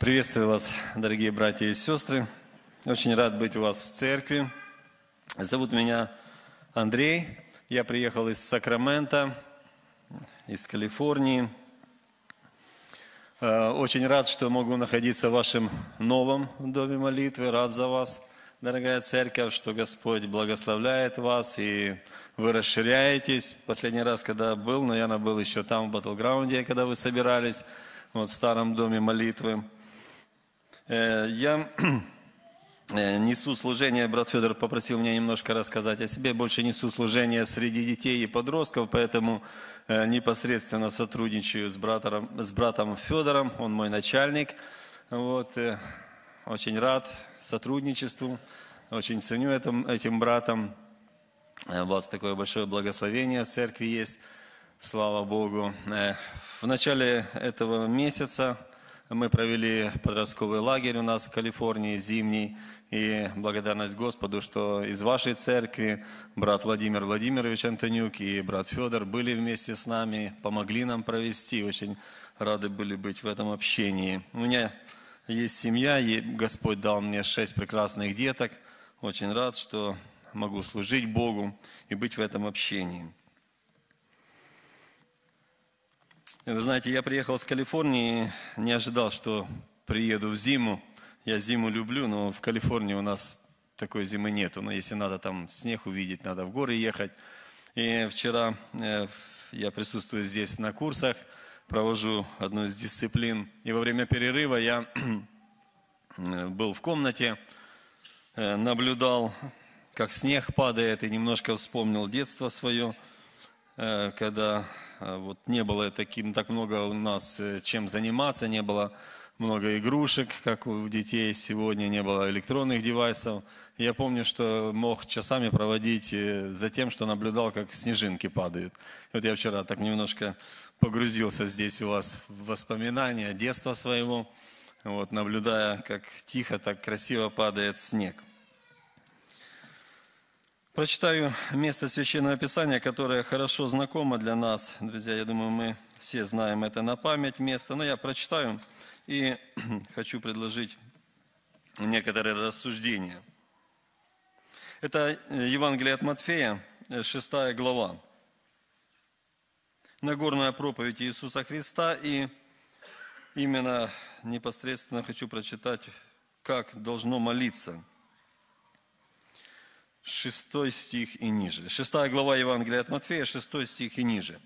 Приветствую вас, дорогие братья и сестры. Очень рад быть у вас в церкви. Зовут меня Андрей. Я приехал из Сакрамента, из Калифорнии. Э, очень рад, что могу находиться в вашем новом доме молитвы. Рад за вас, дорогая церковь, что Господь благословляет вас и вы расширяетесь. Последний раз, когда был, наверное, был еще там, в батлграунде, когда вы собирались, вот в старом доме молитвы. Э, я э, несу служение, брат Федор попросил меня немножко рассказать о себе, больше несу служение среди детей и подростков, поэтому э, непосредственно сотрудничаю с братом, с братом Федором, он мой начальник. Вот, очень рад сотрудничеству, очень ценю этим, этим братом. У вас такое большое благословение в церкви есть, слава Богу. В начале этого месяца мы провели подростковый лагерь у нас в Калифорнии, зимний. И благодарность Господу, что из вашей церкви брат Владимир Владимирович Антонюк и брат Федор были вместе с нами, помогли нам провести. Очень рады были быть в этом общении. У меня есть семья, и Господь дал мне шесть прекрасных деток. Очень рад, что могу служить Богу и быть в этом общении. Э, вы знаете, я приехал с Калифорнии, не ожидал, что приеду в зиму. Я зиму люблю, но в Калифорнии у нас такой зимы нету. Но если надо там снег увидеть, надо в горы ехать. И вчера э, я присутствую здесь на курсах, провожу одну из дисциплин. И во время перерыва я э, был в комнате, наблюдал, как снег падает, и немножко вспомнил детство свое – Э, когда э, вот не было таким, так много у нас э, чем заниматься, не было много игрушек, как у детей сегодня, не было электронных девайсов. Я помню, что мог часами проводить за тем, что наблюдал, как снежинки падают. Вот я вчера так немножко погрузился здесь у вас в воспоминания детства своего, вот, наблюдая, как тихо, так красиво падает снег. Прочитаю место Священного Писания, которое хорошо знакомо для нас. Друзья, я думаю, мы все знаем это на память место, но я прочитаю и хочу предложить некоторые рассуждения. Это э, Евангелие от Матфея, 6 э, глава. Нагорная проповедь Иисуса Христа, и именно непосредственно хочу прочитать, как должно молиться – 6 стих и ниже. 6 глава Евангелия от Матфея, 6 стих и ниже.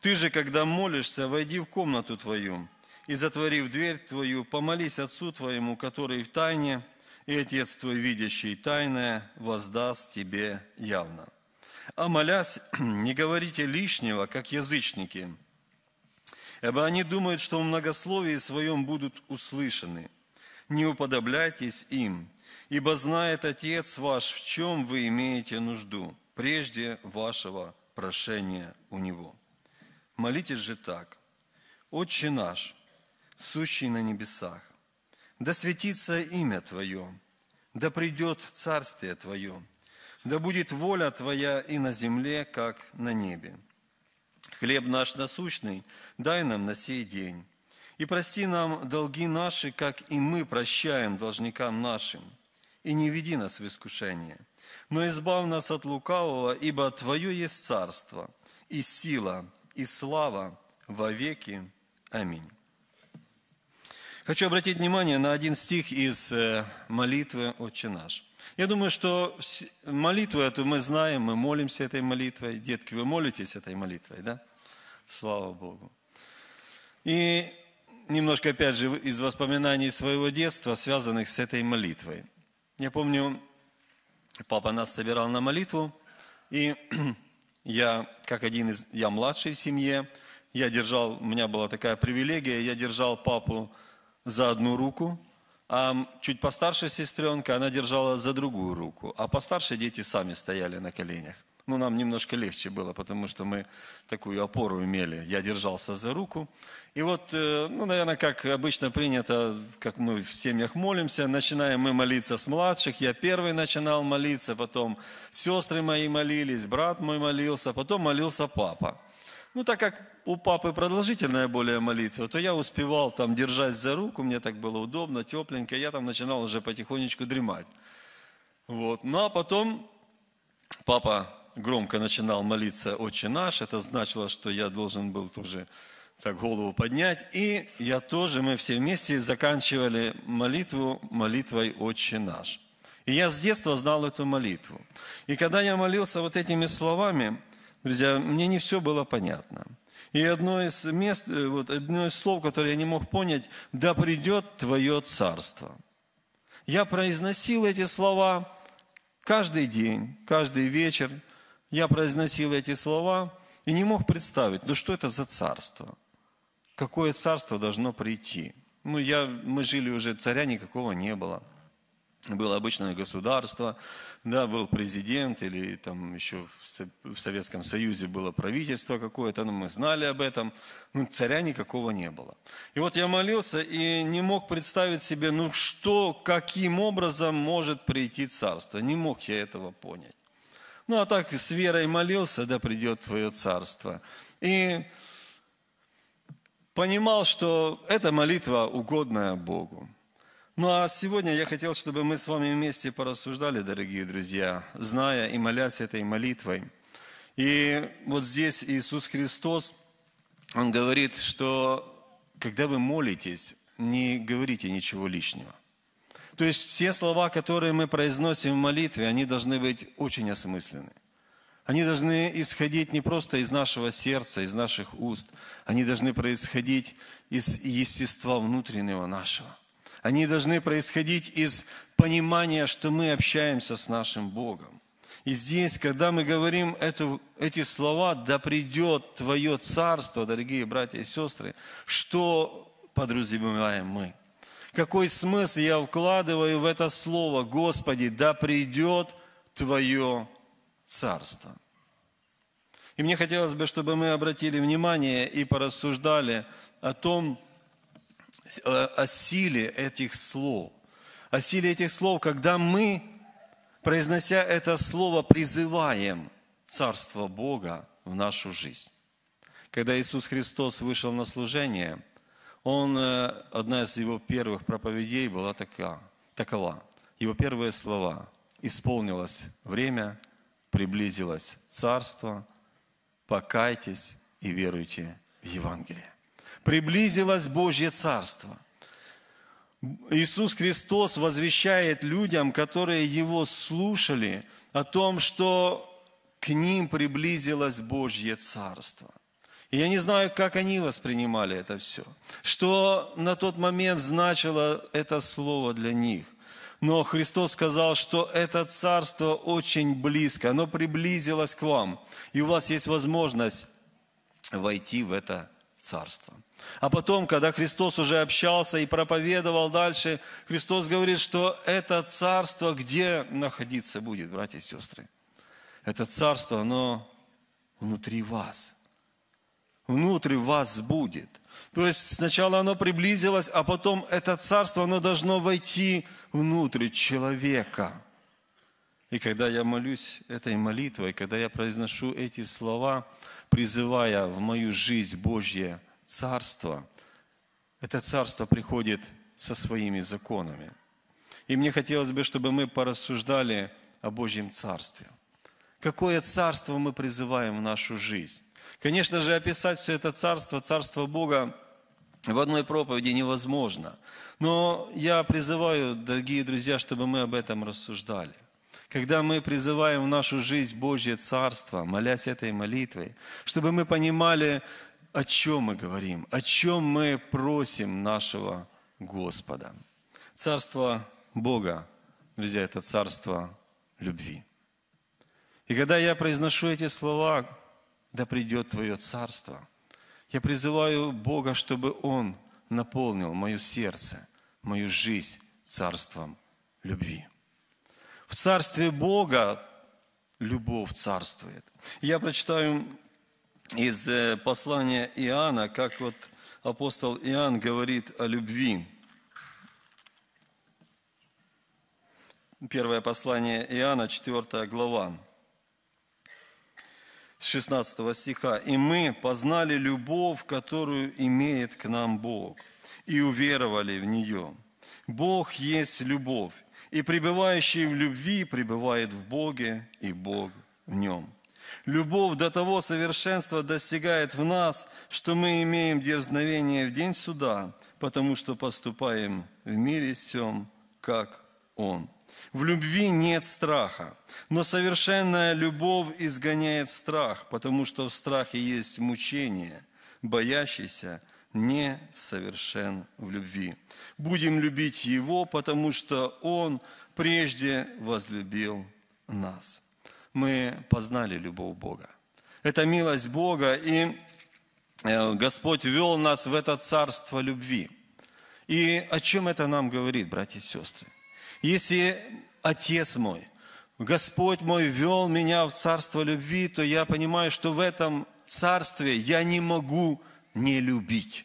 «Ты же, когда молишься, войди в комнату твою, и, затворив дверь твою, помолись Отцу твоему, который в тайне, и Отец твой, видящий тайное, воздаст тебе явно». А молясь, не говорите лишнего, как язычники, ибо они думают, что в многословии своем будут услышаны. Не уподобляйтесь им, Ибо знает Отец ваш, в чем вы имеете нужду, прежде вашего прошения у Него. Молитесь же так. Отче наш, сущий на небесах, да светится имя Твое, да придет Царствие Твое, да будет воля Твоя и на земле, как на небе. Хлеб наш насущный дай нам на сей день, и прости нам долги наши, как и мы прощаем должникам нашим – и не веди нас в искушение, но избав нас от лукавого, ибо Твое есть царство, и сила, и слава во веки. Аминь. Хочу обратить внимание на один стих из э, молитвы «Отче наш». Я думаю, что молитву эту мы знаем, мы молимся этой молитвой. Детки, вы молитесь этой молитвой, да? Слава Богу. И немножко, опять же, из воспоминаний своего детства, связанных с этой молитвой. Я помню, папа нас собирал на молитву, и я, как один из, я младший в семье, я держал, у меня была такая привилегия, я держал папу за одну руку, а чуть постарше сестренка, она держала за другую руку, а постарше дети сами стояли на коленях. Ну, нам немножко легче было, потому что мы такую опору имели. Я держался за руку. И вот, э, ну, наверное, как обычно принято, как мы в семьях молимся, начинаем мы молиться с младших. Я первый начинал молиться, потом сестры мои молились, брат мой молился, потом молился папа. Ну, так как у папы продолжительная более молитва, то я успевал там держать за руку, мне так было удобно, тепленько, я там начинал уже потихонечку дремать. Вот. Ну, а потом папа громко начинал молиться «Отче наш», это значило, что я должен был тоже так голову поднять. И я тоже, мы все вместе заканчивали молитву молитвой «Отче наш». И я с детства знал эту молитву. И когда я молился вот этими словами, друзья, мне не все было понятно. И одно из мест, э, вот одно из слов, которое я не мог понять, «Да придет Твое Царство». Я произносил эти слова каждый день, каждый вечер, я произносил эти слова и не мог представить, ну что это за царство? Какое царство должно прийти? Ну, я, мы жили уже, царя никакого не было. Было обычное государство, да, был президент, или там еще в Советском Союзе было правительство какое-то, но ну, мы знали об этом, ну, царя никакого не было. И вот я молился и не мог представить себе, ну что, каким образом может прийти царство, не мог я этого понять. Ну, а так с верой молился, да придет твое царство. И понимал, что эта молитва угодная Богу. Ну а сегодня я хотел, чтобы мы с вами вместе порассуждали, дорогие друзья, зная и молясь этой молитвой. И вот здесь Иисус Христос, Он говорит, что когда вы молитесь, не говорите ничего лишнего. То есть все слова, которые мы произносим в молитве, они должны быть очень осмысленны. Они должны исходить не просто из нашего сердца, из наших уст. Они должны происходить из естества внутреннего нашего. Они должны происходить из понимания, что мы общаемся с нашим Богом. И здесь, когда мы говорим эту, эти слова, да придет Твое Царство, дорогие братья и сестры, что подразумеваем мы? Какой смысл я вкладываю в это слово, Господи, да придет Твое Царство. И мне хотелось бы, чтобы мы обратили внимание и порассуждали о том, о силе этих слов. О силе этих слов, когда мы, произнося это слово, призываем Царство Бога в нашу жизнь. Когда Иисус Христос вышел на служение – он, э, одна из его первых проповедей была такая, такова. Его первые слова «Исполнилось время, приблизилось царство, покайтесь и веруйте в Евангелие». Приблизилось Божье царство – Иисус Христос возвещает людям, которые Его слушали, о том, что к ним приблизилось Божье Царство я не знаю, как они воспринимали это все, что на тот момент значило это слово для них. Но Христос сказал, что это царство очень близко, оно приблизилось к вам, и у вас есть возможность войти в это царство. А потом, когда Христос уже общался и проповедовал дальше, Христос говорит, что это царство где находиться будет, братья и сестры? Это царство, оно внутри вас – внутрь вас будет. То есть сначала оно приблизилось, а потом это царство, оно должно войти внутрь человека. И когда я молюсь этой молитвой, когда я произношу эти слова, призывая в мою жизнь Божье царство, это царство приходит со своими законами. И мне хотелось бы, чтобы мы порассуждали о Божьем царстве. Какое царство мы призываем в нашу жизнь? Конечно же, описать все это царство, царство Бога в одной проповеди невозможно. Но я призываю, дорогие друзья, чтобы мы об этом рассуждали. Когда мы призываем в нашу жизнь Божье Царство, молясь этой молитвой, чтобы мы понимали, о чем мы говорим, о чем мы просим нашего Господа. Царство Бога, друзья, это царство любви. И когда я произношу эти слова, да придет Твое Царство. Я призываю Бога, чтобы Он наполнил мое сердце, мою жизнь Царством любви. В Царстве Бога любовь царствует. Я прочитаю из э, послания Иоанна, как вот апостол Иоанн говорит о любви. Первое послание Иоанна, 4 глава. 16 стиха. «И мы познали любовь, которую имеет к нам Бог, и уверовали в нее. Бог есть любовь, и пребывающий в любви пребывает в Боге, и Бог в нем». Любовь до того совершенства достигает в нас, что мы имеем дерзновение в день суда, потому что поступаем в мире всем, как Он. В любви нет страха, но совершенная любовь изгоняет страх, потому что в страхе есть мучение. Боящийся не совершен в любви. Будем любить Его, потому что Он прежде возлюбил нас. Мы познали любовь Бога. Это милость Бога, и э, Господь вел нас в это царство любви. И о чем это нам говорит, братья и сестры? Если Отец мой, Господь мой вел меня в царство любви, то я понимаю, что в этом царстве я не могу не любить.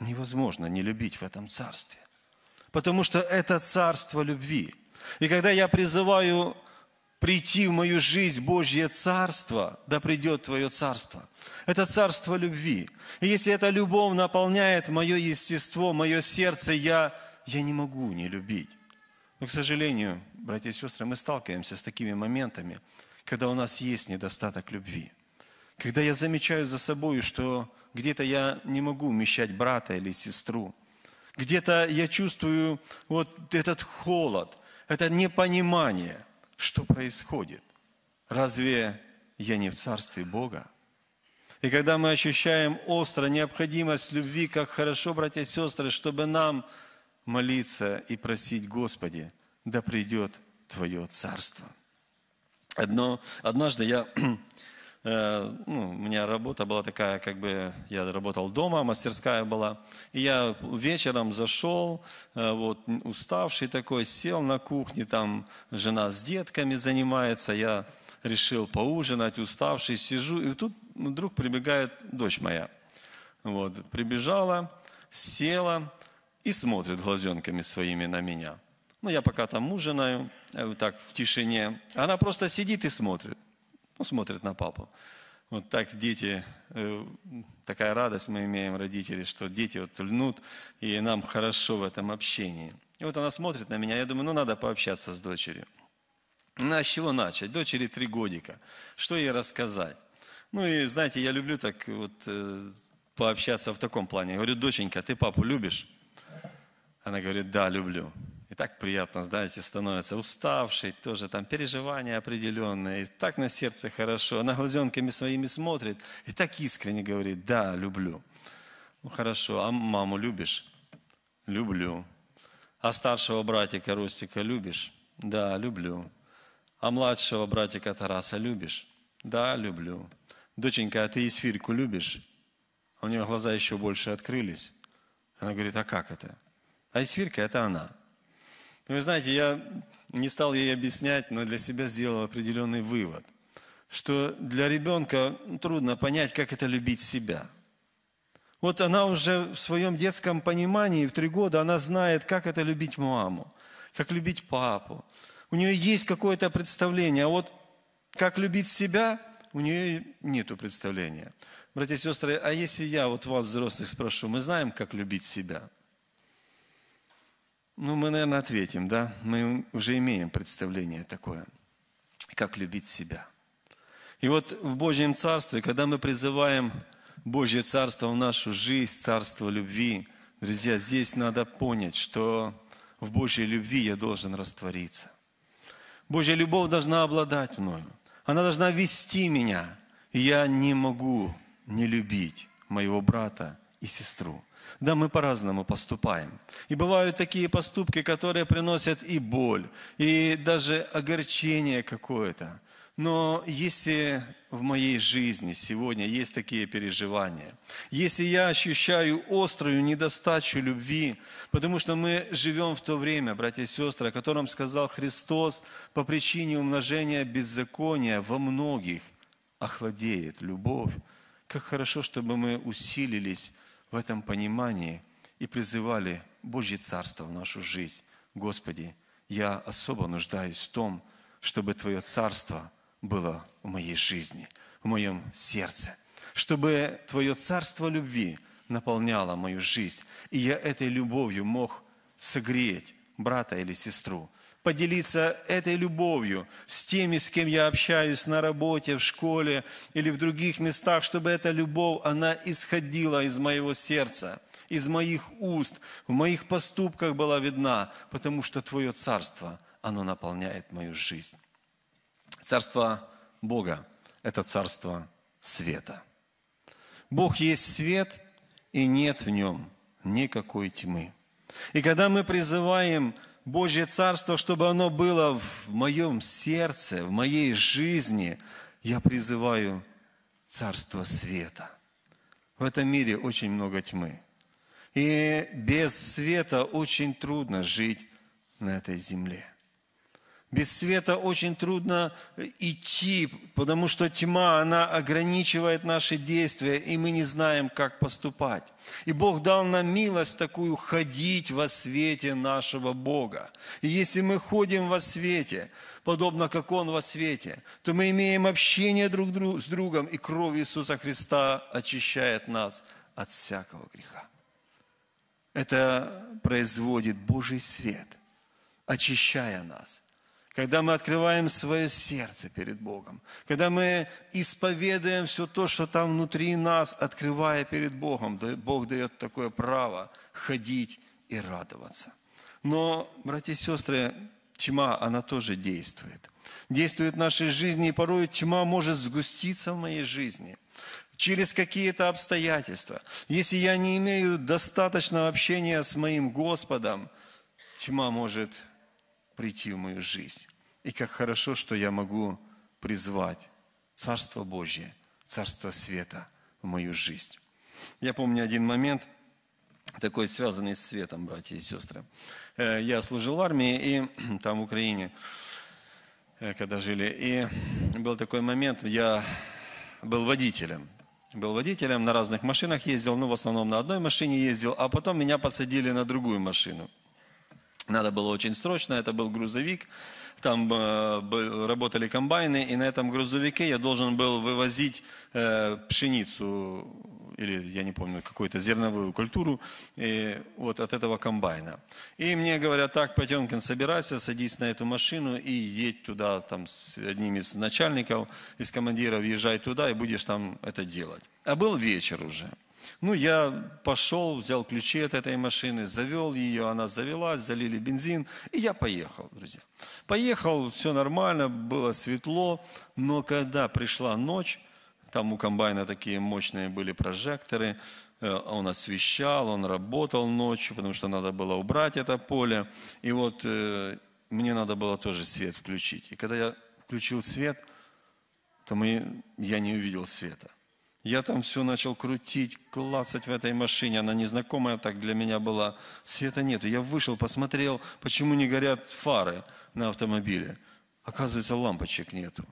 Невозможно не любить в этом царстве, потому что это царство любви. И когда я призываю прийти в мою жизнь Божье Царство, да придет Твое Царство. Это Царство любви. И если эта любовь наполняет мое естество, мое сердце, я я не могу не любить. Но, к сожалению, братья и сестры, мы сталкиваемся с такими моментами, когда у нас есть недостаток любви. Когда я замечаю за собой, что где-то я не могу умещать брата или сестру. Где-то я чувствую вот этот холод, это непонимание, что происходит. Разве я не в Царстве Бога? И когда мы ощущаем остро необходимость любви, как хорошо, братья и сестры, чтобы нам молиться и просить, Господи, да придет Твое Царство. Одно, однажды я, э, ну, у меня работа была такая, как бы я работал дома, мастерская была, и я вечером зашел, э, вот уставший такой, сел на кухне, там жена с детками занимается, я решил поужинать, уставший, сижу, и тут вдруг прибегает дочь моя. Вот, прибежала, села, и смотрит глазенками своими на меня. Ну, я пока там ужинаю, э, так, в тишине. Она просто сидит и смотрит. Ну, смотрит на папу. Вот так дети, э, такая радость мы имеем, родители, что дети вот льнут, и нам хорошо в этом общении. И вот она смотрит на меня, я думаю, ну, надо пообщаться с дочерью. Ну, а с чего начать? Дочери три годика. Что ей рассказать? Ну, и знаете, я люблю так вот э, пообщаться в таком плане. Я говорю, доченька, ты папу любишь? Она говорит, да, люблю. И так приятно, знаете, становится уставший, тоже там переживания определенные, и так на сердце хорошо, она глазенками своими смотрит, и так искренне говорит, да, люблю. Ну хорошо, а маму любишь? Люблю. А старшего братика Ростика любишь? Да, люблю. А младшего братика Тараса любишь? Да, люблю. Доченька, а ты Исфирку любишь? «А у нее глаза еще больше открылись. Она говорит, а как это? А Исфирка – это она. Ну, вы знаете, я не стал ей объяснять, но для себя сделал определенный вывод, что для ребенка трудно понять, как это любить себя. Вот она уже в своем детском понимании, в три года, она знает, как это любить маму, как любить папу. У нее есть какое-то представление, а вот как любить себя, у нее нет представления. Братья и сестры, а если я вот вас, взрослых, спрошу, мы знаем, как любить себя? Ну, мы, наверное, ответим, да? Мы уже имеем представление такое, как любить себя. И вот в Божьем Царстве, когда мы призываем Божье Царство в нашу жизнь, Царство любви, друзья, здесь надо понять, что в Божьей любви я должен раствориться. Божья любовь должна обладать мною. Она должна вести меня. И я не могу не любить моего брата и сестру. Да, мы по-разному поступаем. И бывают такие поступки, которые приносят и боль, и даже огорчение какое-то. Но если в моей жизни сегодня есть такие переживания, если я ощущаю острую недостачу любви, потому что мы живем в то время, братья и сестры, о котором сказал Христос, по причине умножения беззакония во многих охладеет любовь, как хорошо, чтобы мы усилились в этом понимании и призывали Божье Царство в нашу жизнь. Господи, я особо нуждаюсь в том, чтобы Твое Царство было в моей жизни, в моем сердце, чтобы Твое Царство любви наполняло мою жизнь, и я этой любовью мог согреть брата или сестру, поделиться этой любовью с теми, с кем я общаюсь на работе, в школе или в других местах, чтобы эта любовь, она исходила из моего сердца, из моих уст, в моих поступках была видна, потому что Твое Царство, оно наполняет мою жизнь. Царство Бога – это царство света. Бог есть свет, и нет в нем никакой тьмы. И когда мы призываем – Божье Царство, чтобы оно было в моем сердце, в моей жизни, я призываю Царство Света. В этом мире очень много тьмы. И без света очень трудно жить на этой земле. Без света очень трудно идти, потому что тьма, она ограничивает наши действия, и мы не знаем, как поступать. И Бог дал нам милость такую ходить во свете нашего Бога. И если мы ходим во свете, подобно как Он во свете, то мы имеем общение друг с другом, и кровь Иисуса Христа очищает нас от всякого греха. Это производит Божий свет, очищая нас когда мы открываем свое сердце перед Богом, когда мы исповедуем все то, что там внутри нас, открывая перед Богом, Бог дает такое право ходить и радоваться. Но, братья и сестры, тьма, она тоже действует. Действует в нашей жизни, и порой тьма может сгуститься в моей жизни через какие-то обстоятельства. Если я не имею достаточного общения с моим Господом, тьма может прийти в мою жизнь. И как хорошо, что я могу призвать Царство Божье, Царство Света в мою жизнь. Я помню один момент, такой связанный с светом, братья и сестры. Э, я служил в армии и там в Украине, э, когда жили. И был такой момент, я был водителем. Был водителем, на разных машинах ездил, ну, в основном на одной машине ездил, а потом меня посадили на другую машину – надо было очень срочно, это был грузовик, там э, работали комбайны, и на этом грузовике я должен был вывозить э, пшеницу, или я не помню, какую-то зерновую культуру, и э, вот от этого комбайна. И мне говорят, так, Потемкин, собирайся, садись на эту машину и едь туда, там, с одним из начальников, из командиров, езжай туда и будешь там это делать. А был вечер уже. Ну, я пошел, взял ключи от этой машины, завел ее, она завелась, залили бензин, и я поехал, друзья. Поехал, все нормально, было светло, но когда пришла ночь, там у комбайна такие мощные были прожекторы, э, он освещал, он работал ночью, потому что надо было убрать это поле. И вот э, мне надо было тоже свет включить. И когда я включил свет, то мы, я не увидел света. Я там все начал крутить, клацать в этой машине. Она незнакомая так для меня была. Света нету. Я вышел, посмотрел, почему не горят фары на автомобиле. Оказывается, лампочек нету.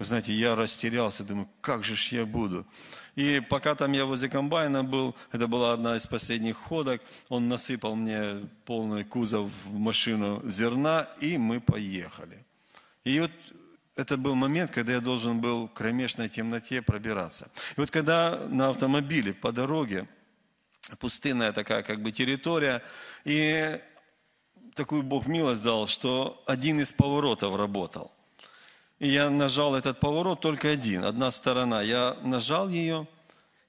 Вы знаете, я растерялся, думаю, как же ж я буду. И пока там я возле комбайна был, это была одна из последних ходок, он насыпал мне полный кузов в машину зерна, и мы поехали. И вот это был момент, когда я должен был в кромешной темноте пробираться. И вот когда на автомобиле по дороге, пустынная такая как бы территория, и такую Бог милость дал, что один из поворотов работал. И я нажал этот поворот только один, одна сторона. Я нажал ее,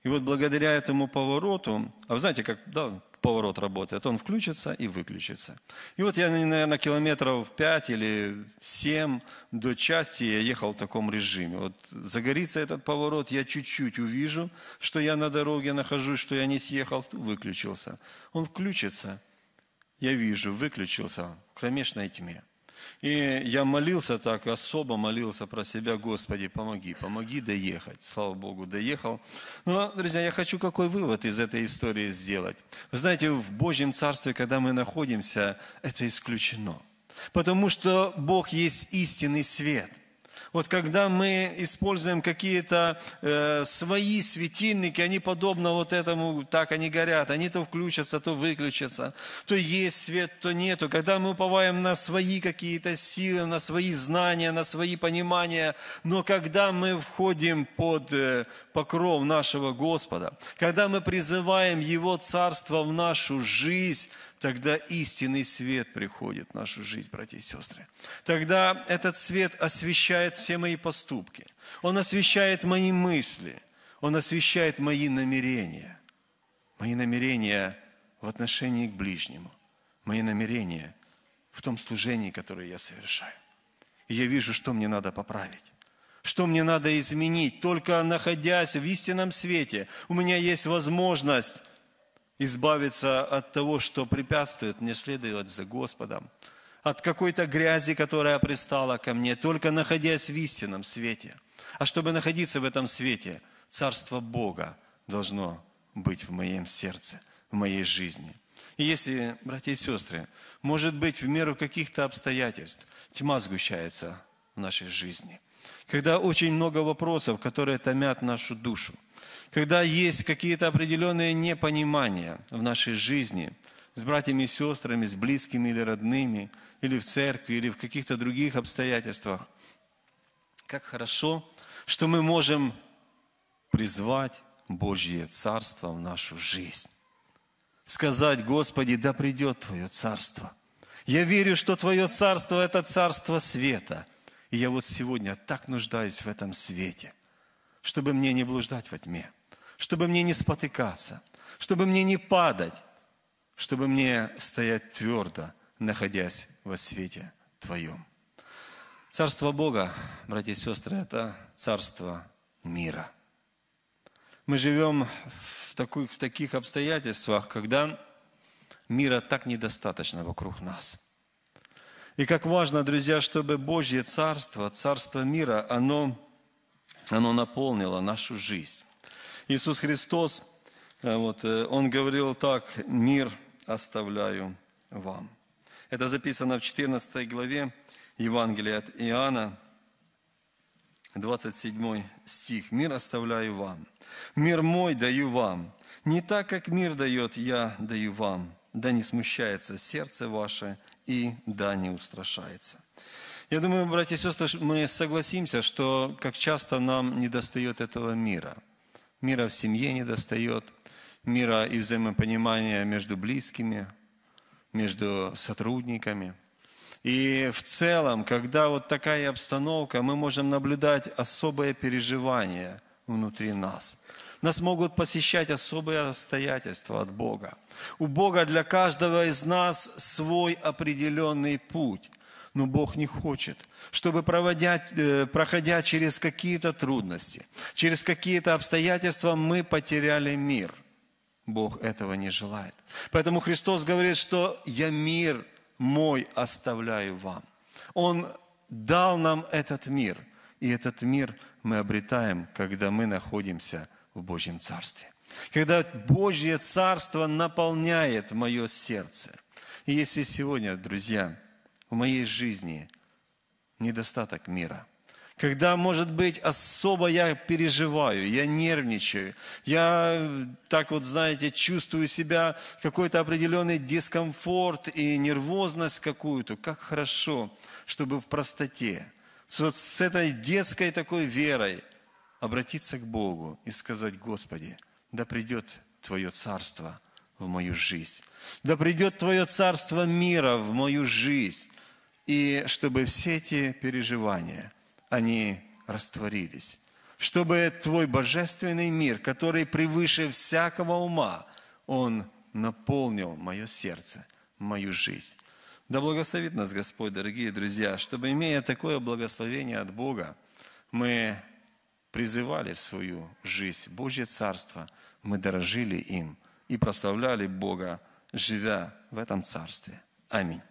и вот благодаря этому повороту, а вы знаете, как да, поворот работает. Он включится и выключится. И вот я, наверное, километров 5 или 7 до части я ехал в таком режиме. Вот загорится этот поворот, я чуть-чуть увижу, что я на дороге нахожусь, что я не съехал, выключился. Он включится, я вижу, выключился в кромешной тьме. И я молился так, особо молился про себя, Господи, помоги, помоги доехать. Слава Богу, доехал. Но, ну, а, друзья, я хочу какой вывод из этой истории сделать. Вы знаете, в Божьем Царстве, когда мы находимся, это исключено. Потому что Бог есть истинный свет. Вот когда мы используем какие-то э, свои светильники, они подобно вот этому, так они горят, они то включатся, то выключатся, то есть свет, то нету. Когда мы уповаем на свои какие-то силы, на свои знания, на свои понимания, но когда мы входим под э, покров нашего Господа, когда мы призываем Его Царство в нашу жизнь, Тогда истинный свет приходит в нашу жизнь, братья и сестры. Тогда этот свет освещает все мои поступки. Он освещает мои мысли. Он освещает мои намерения. Мои намерения в отношении к ближнему. Мои намерения в том служении, которое я совершаю. И я вижу, что мне надо поправить что мне надо изменить. Только находясь в истинном свете, у меня есть возможность избавиться от того, что препятствует мне следовать за Господом, от какой-то грязи, которая пристала ко мне, только находясь в истинном свете. А чтобы находиться в этом свете, Царство Бога должно быть в моем сердце, в моей жизни. И если, братья и сестры, может быть, в меру каких-то обстоятельств тьма сгущается в нашей жизни – когда очень много вопросов, которые томят нашу душу, когда есть какие-то определенные непонимания в нашей жизни с братьями и сестрами, с близкими или родными, или в церкви, или в каких-то других обстоятельствах. Как хорошо, что мы можем призвать Божье Царство в нашу жизнь. Сказать, Господи, да придет Твое Царство. Я верю, что Твое Царство – это Царство света – и я вот сегодня так нуждаюсь в этом свете, чтобы мне не блуждать во тьме, чтобы мне не спотыкаться, чтобы мне не падать, чтобы мне стоять твердо, находясь во свете Твоем. Царство Бога, братья и сестры, это царство мира. Мы живем в таких, в таких обстоятельствах, когда мира так недостаточно вокруг нас – и как важно, друзья, чтобы Божье Царство, Царство мира, оно, оно наполнило нашу жизнь. Иисус Христос, э, вот, э, Он говорил так, «Мир оставляю вам». Это записано в 14 главе Евангелия от Иоанна, 27 стих. «Мир оставляю вам, мир мой даю вам, не так, как мир дает, я даю вам, да не смущается сердце ваше и да, не устрашается. Я думаю, братья и сестры, мы согласимся, что как часто нам недостает этого мира. Мира в семье недостает, мира и взаимопонимания между близкими, между сотрудниками. И в целом, когда вот такая обстановка, мы можем наблюдать особое переживание внутри нас – нас могут посещать особые обстоятельства от Бога. У Бога для каждого из нас свой определенный путь. Но Бог не хочет, чтобы проводя, э, проходя через какие-то трудности, через какие-то обстоятельства, мы потеряли мир. Бог этого не желает. Поэтому Христос говорит, что «я мир мой оставляю вам». Он дал нам этот мир, и этот мир мы обретаем, когда мы находимся в Божьем Царстве. Когда Божье Царство наполняет мое сердце. И если сегодня, друзья, в моей жизни недостаток мира, когда, может быть, особо я переживаю, я нервничаю, я так вот, знаете, чувствую себя какой-то определенный дискомфорт и нервозность какую-то. Как хорошо, чтобы в простоте, с, вот с этой детской такой верой – обратиться к Богу и сказать, Господи, да придет Твое Царство в мою жизнь, да придет Твое Царство мира в мою жизнь, и чтобы все эти переживания, они растворились, чтобы Твой божественный мир, который превыше всякого ума, он наполнил мое сердце, мою жизнь. Да благословит нас Господь, дорогие друзья, чтобы, имея такое благословение от Бога, мы призывали в свою жизнь Божье Царство, мы дорожили им и прославляли Бога, живя в этом Царстве. Аминь.